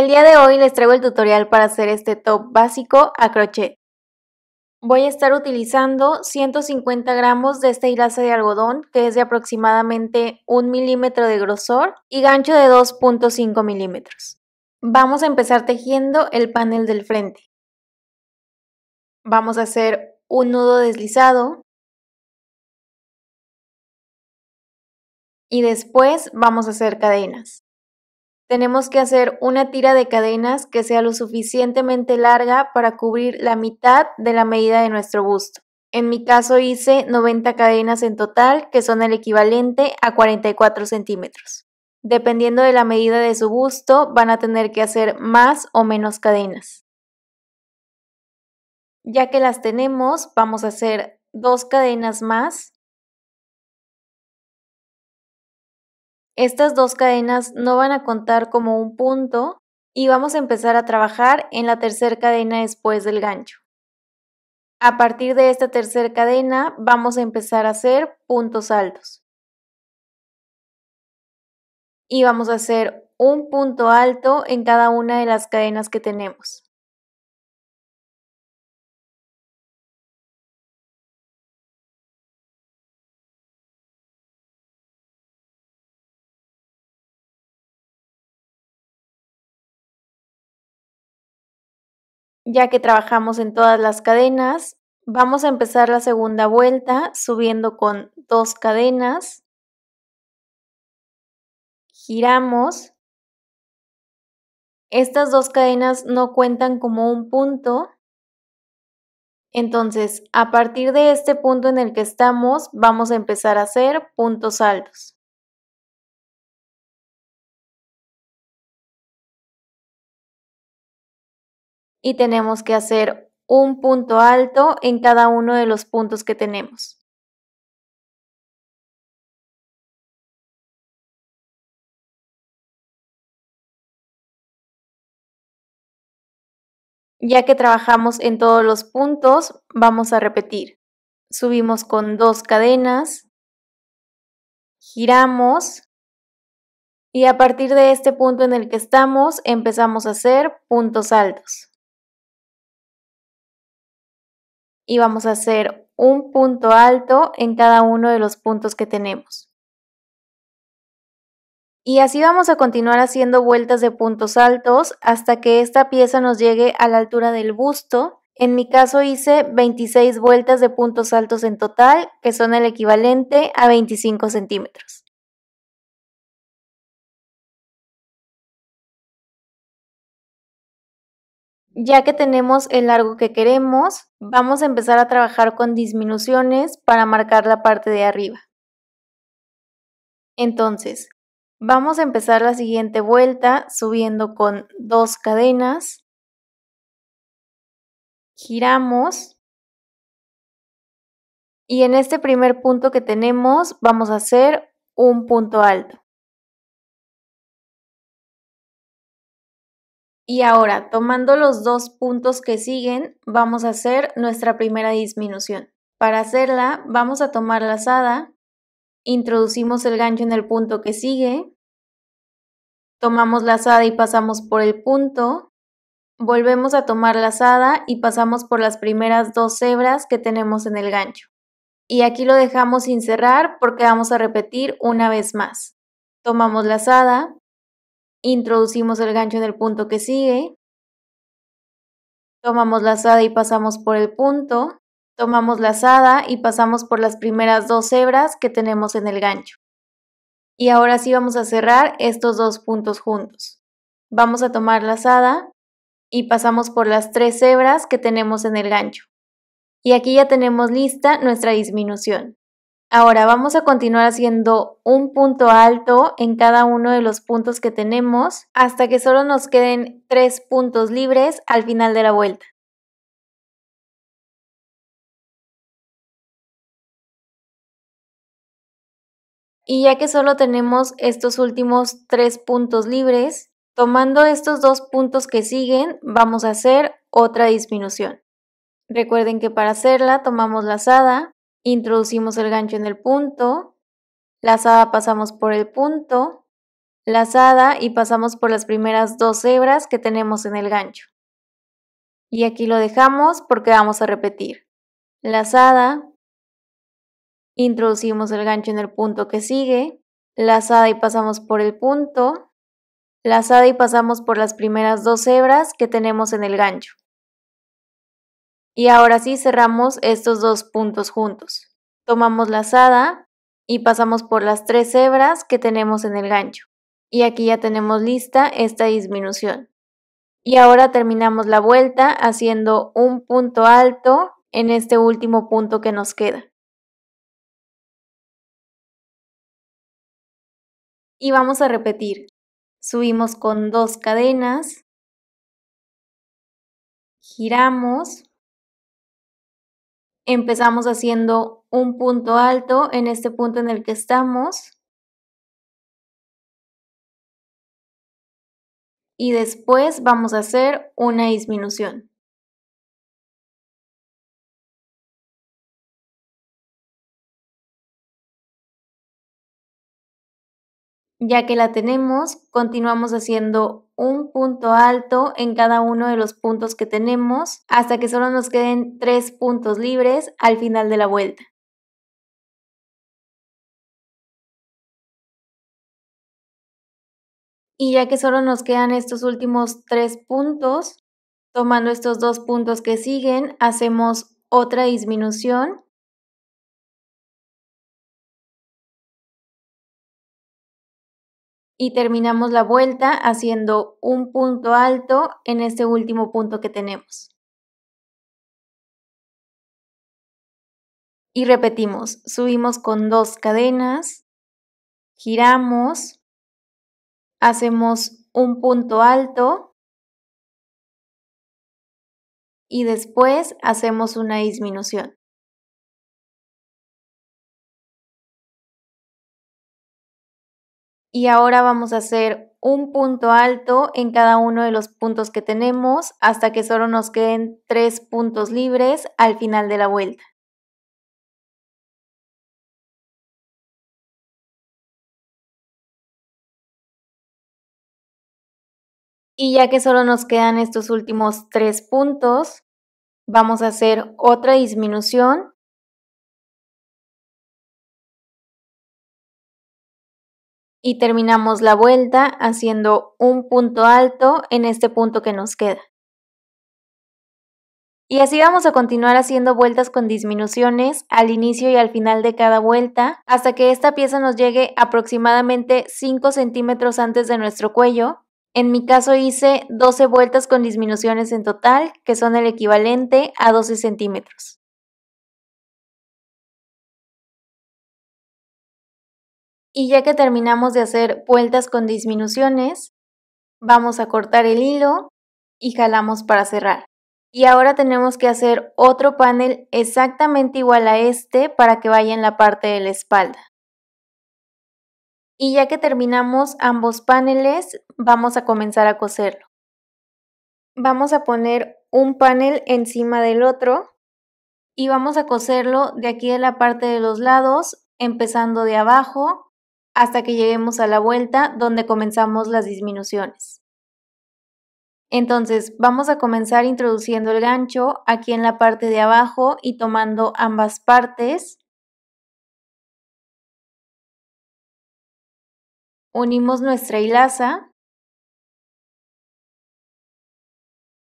El día de hoy les traigo el tutorial para hacer este top básico a crochet. Voy a estar utilizando 150 gramos de este hilaza de algodón que es de aproximadamente 1 milímetro de grosor y gancho de 2.5 milímetros. Vamos a empezar tejiendo el panel del frente. Vamos a hacer un nudo deslizado y después vamos a hacer cadenas tenemos que hacer una tira de cadenas que sea lo suficientemente larga para cubrir la mitad de la medida de nuestro busto. En mi caso hice 90 cadenas en total, que son el equivalente a 44 centímetros. Dependiendo de la medida de su busto, van a tener que hacer más o menos cadenas. Ya que las tenemos, vamos a hacer dos cadenas más Estas dos cadenas no van a contar como un punto y vamos a empezar a trabajar en la tercera cadena después del gancho. A partir de esta tercera cadena vamos a empezar a hacer puntos altos. Y vamos a hacer un punto alto en cada una de las cadenas que tenemos. ya que trabajamos en todas las cadenas. Vamos a empezar la segunda vuelta subiendo con dos cadenas. Giramos. Estas dos cadenas no cuentan como un punto. Entonces, a partir de este punto en el que estamos, vamos a empezar a hacer puntos altos. y tenemos que hacer un punto alto en cada uno de los puntos que tenemos. Ya que trabajamos en todos los puntos, vamos a repetir. Subimos con dos cadenas, giramos y a partir de este punto en el que estamos empezamos a hacer puntos altos. y vamos a hacer un punto alto en cada uno de los puntos que tenemos. Y así vamos a continuar haciendo vueltas de puntos altos hasta que esta pieza nos llegue a la altura del busto en mi caso hice 26 vueltas de puntos altos en total, que son el equivalente a 25 centímetros. Ya que tenemos el largo que queremos, vamos a empezar a trabajar con disminuciones para marcar la parte de arriba. Entonces, vamos a empezar la siguiente vuelta subiendo con dos cadenas, giramos y en este primer punto que tenemos vamos a hacer un punto alto. Y ahora, tomando los dos puntos que siguen, vamos a hacer nuestra primera disminución. Para hacerla, vamos a tomar la lazada, introducimos el gancho en el punto que sigue, tomamos la lazada y pasamos por el punto, volvemos a tomar la lazada y pasamos por las primeras dos hebras que tenemos en el gancho. Y aquí lo dejamos sin cerrar porque vamos a repetir una vez más. Tomamos la lazada, Introducimos el gancho en el punto que sigue. Tomamos lazada y pasamos por el punto. Tomamos lazada y pasamos por las primeras dos hebras que tenemos en el gancho. Y ahora sí vamos a cerrar estos dos puntos juntos. Vamos a tomar lazada y pasamos por las tres hebras que tenemos en el gancho. Y aquí ya tenemos lista nuestra disminución. Ahora vamos a continuar haciendo un punto alto en cada uno de los puntos que tenemos hasta que solo nos queden tres puntos libres al final de la vuelta. Y ya que solo tenemos estos últimos tres puntos libres, tomando estos dos puntos que siguen, vamos a hacer otra disminución. Recuerden que para hacerla tomamos la lazada, Introducimos el gancho en el punto, lazada pasamos por el punto, lazada y pasamos por las primeras dos hebras que tenemos en el gancho. Y aquí lo dejamos porque vamos a repetir. Lazada, introducimos el gancho en el punto que sigue, lazada y pasamos por el punto, lazada y pasamos por las primeras dos hebras que tenemos en el gancho. Y ahora sí cerramos estos dos puntos juntos. Tomamos la lazada y pasamos por las tres hebras que tenemos en el gancho. Y aquí ya tenemos lista esta disminución. Y ahora terminamos la vuelta haciendo un punto alto en este último punto que nos queda. Y vamos a repetir. Subimos con dos cadenas, giramos Empezamos haciendo un punto alto en este punto en el que estamos. Y después vamos a hacer una disminución. Ya que la tenemos, continuamos haciendo un punto alto en cada uno de los puntos que tenemos hasta que solo nos queden tres puntos libres al final de la vuelta. Y ya que solo nos quedan estos últimos tres puntos, tomando estos dos puntos que siguen, hacemos otra disminución y terminamos la vuelta haciendo un punto alto en este último punto que tenemos. Y repetimos, subimos con dos cadenas, giramos, hacemos un punto alto y después hacemos una disminución. Y ahora vamos a hacer un punto alto en cada uno de los puntos que tenemos hasta que solo nos queden tres puntos libres al final de la vuelta. Y ya que solo nos quedan estos últimos tres puntos, vamos a hacer otra disminución y terminamos la vuelta haciendo un punto alto en este punto que nos queda. Y así vamos a continuar haciendo vueltas con disminuciones al inicio y al final de cada vuelta hasta que esta pieza nos llegue aproximadamente 5 centímetros antes de nuestro cuello. En mi caso hice 12 vueltas con disminuciones en total, que son el equivalente a 12 centímetros. Y ya que terminamos de hacer vueltas con disminuciones, vamos a cortar el hilo y jalamos para cerrar. Y ahora tenemos que hacer otro panel exactamente igual a este para que vaya en la parte de la espalda. Y ya que terminamos ambos paneles, vamos a comenzar a coserlo. Vamos a poner un panel encima del otro y vamos a coserlo de aquí de la parte de los lados, empezando de abajo hasta que lleguemos a la vuelta donde comenzamos las disminuciones. Entonces vamos a comenzar introduciendo el gancho aquí en la parte de abajo y tomando ambas partes. Unimos nuestra hilaza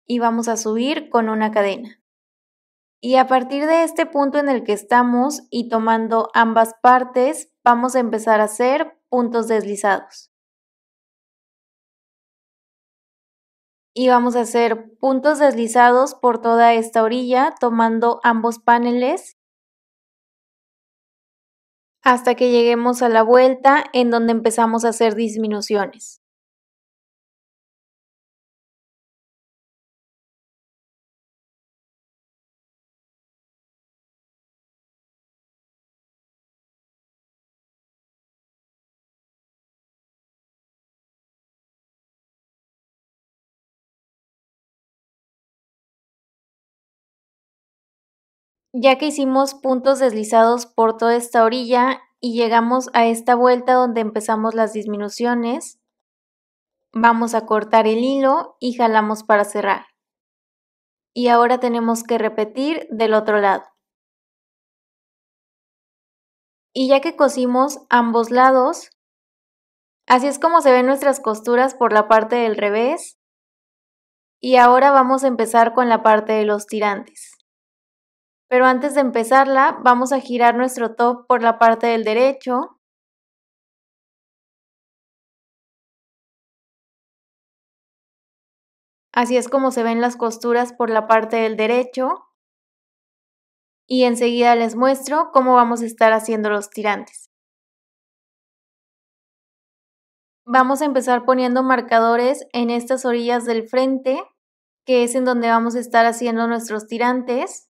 y vamos a subir con una cadena. Y a partir de este punto en el que estamos y tomando ambas partes, vamos a empezar a hacer puntos deslizados. Y vamos a hacer puntos deslizados por toda esta orilla, tomando ambos paneles hasta que lleguemos a la vuelta en donde empezamos a hacer disminuciones. ya que hicimos puntos deslizados por toda esta orilla y llegamos a esta vuelta donde empezamos las disminuciones, vamos a cortar el hilo y jalamos para cerrar. Y ahora tenemos que repetir del otro lado. Y ya que cosimos ambos lados, así es como se ven nuestras costuras por la parte del revés. Y ahora vamos a empezar con la parte de los tirantes. Pero antes de empezarla, vamos a girar nuestro top por la parte del derecho. Así es como se ven las costuras por la parte del derecho. Y enseguida les muestro cómo vamos a estar haciendo los tirantes. Vamos a empezar poniendo marcadores en estas orillas del frente, que es en donde vamos a estar haciendo nuestros tirantes.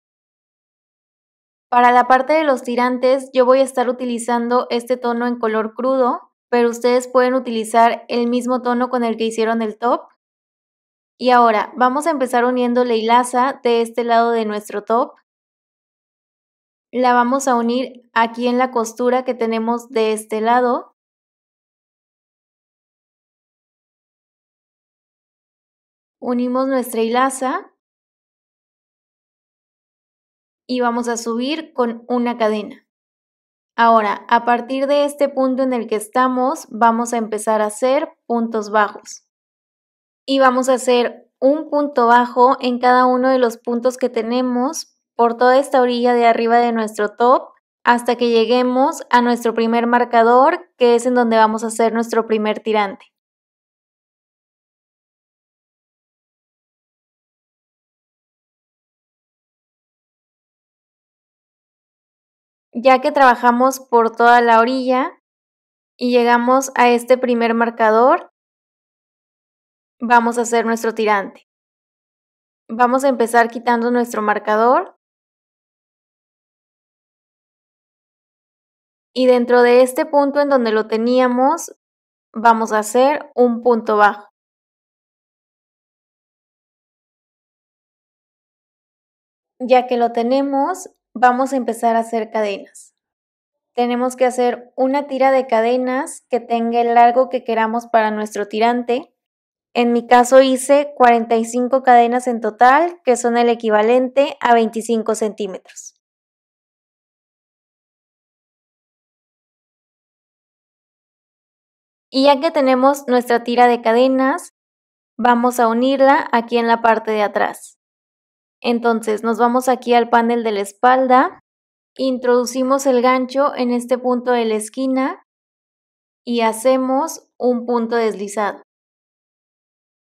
Para la parte de los tirantes yo voy a estar utilizando este tono en color crudo, pero ustedes pueden utilizar el mismo tono con el que hicieron el top. Y ahora vamos a empezar uniendo la hilaza de este lado de nuestro top. La vamos a unir aquí en la costura que tenemos de este lado. Unimos nuestra hilaza y vamos a subir con una cadena. Ahora, a partir de este punto en el que estamos, vamos a empezar a hacer puntos bajos. Y vamos a hacer un punto bajo en cada uno de los puntos que tenemos por toda esta orilla de arriba de nuestro top hasta que lleguemos a nuestro primer marcador, que es en donde vamos a hacer nuestro primer tirante. ya que trabajamos por toda la orilla y llegamos a este primer marcador, vamos a hacer nuestro tirante. Vamos a empezar quitando nuestro marcador y dentro de este punto en donde lo teníamos vamos a hacer un punto bajo. Ya que lo tenemos, vamos a empezar a hacer cadenas. Tenemos que hacer una tira de cadenas que tenga el largo que queramos para nuestro tirante. En mi caso hice 45 cadenas en total, que son el equivalente a 25 centímetros. Y ya que tenemos nuestra tira de cadenas, vamos a unirla aquí en la parte de atrás. Entonces nos vamos aquí al panel de la espalda, introducimos el gancho en este punto de la esquina y hacemos un punto deslizado.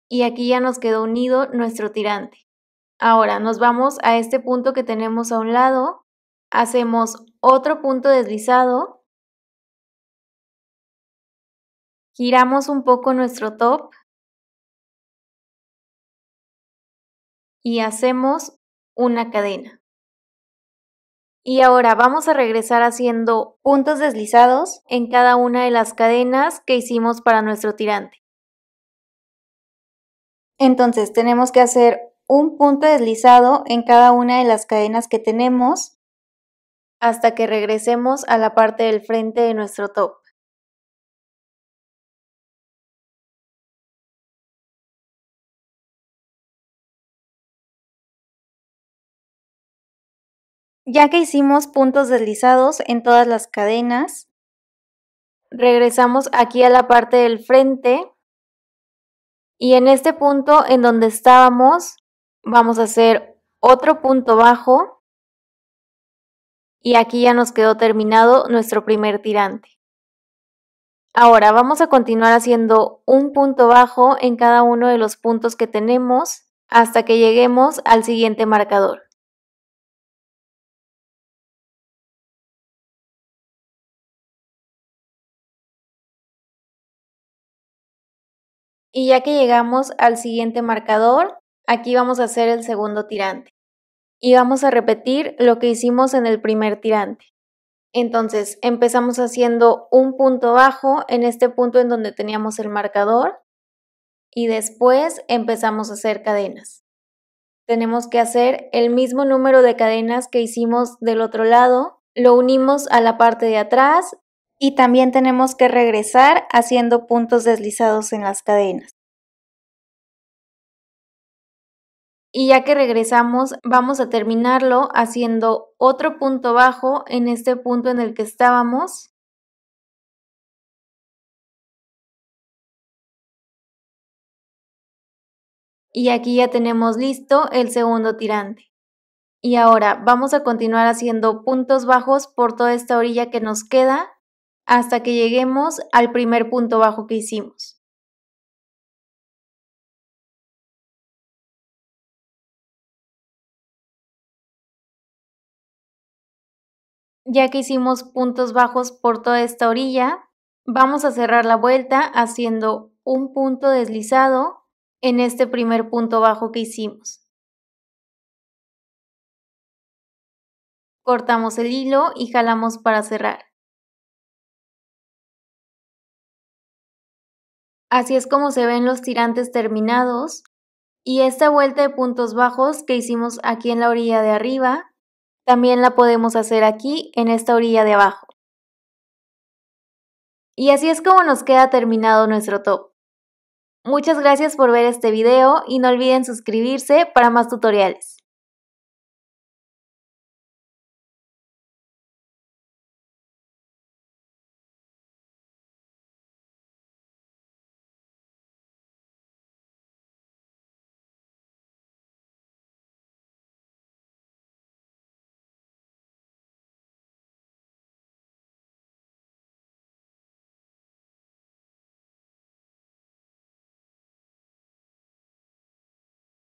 Y aquí ya nos quedó unido nuestro tirante. Ahora nos vamos a este punto que tenemos a un lado, hacemos otro punto deslizado, giramos un poco nuestro top y hacemos una cadena. Y ahora vamos a regresar haciendo puntos deslizados en cada una de las cadenas que hicimos para nuestro tirante. Entonces tenemos que hacer un punto deslizado en cada una de las cadenas que tenemos hasta que regresemos a la parte del frente de nuestro top. Ya que hicimos puntos deslizados en todas las cadenas, regresamos aquí a la parte del frente y en este punto en donde estábamos vamos a hacer otro punto bajo y aquí ya nos quedó terminado nuestro primer tirante. Ahora vamos a continuar haciendo un punto bajo en cada uno de los puntos que tenemos hasta que lleguemos al siguiente marcador. Y ya que llegamos al siguiente marcador, aquí vamos a hacer el segundo tirante. Y vamos a repetir lo que hicimos en el primer tirante. Entonces empezamos haciendo un punto bajo en este punto en donde teníamos el marcador y después empezamos a hacer cadenas. Tenemos que hacer el mismo número de cadenas que hicimos del otro lado, lo unimos a la parte de atrás y también tenemos que regresar haciendo puntos deslizados en las cadenas. Y ya que regresamos, vamos a terminarlo haciendo otro punto bajo en este punto en el que estábamos. Y aquí ya tenemos listo el segundo tirante. Y ahora vamos a continuar haciendo puntos bajos por toda esta orilla que nos queda hasta que lleguemos al primer punto bajo que hicimos. Ya que hicimos puntos bajos por toda esta orilla, vamos a cerrar la vuelta haciendo un punto deslizado en este primer punto bajo que hicimos. Cortamos el hilo y jalamos para cerrar. Así es como se ven los tirantes terminados y esta vuelta de puntos bajos que hicimos aquí en la orilla de arriba, también la podemos hacer aquí en esta orilla de abajo. Y así es como nos queda terminado nuestro top. Muchas gracias por ver este video y no olviden suscribirse para más tutoriales.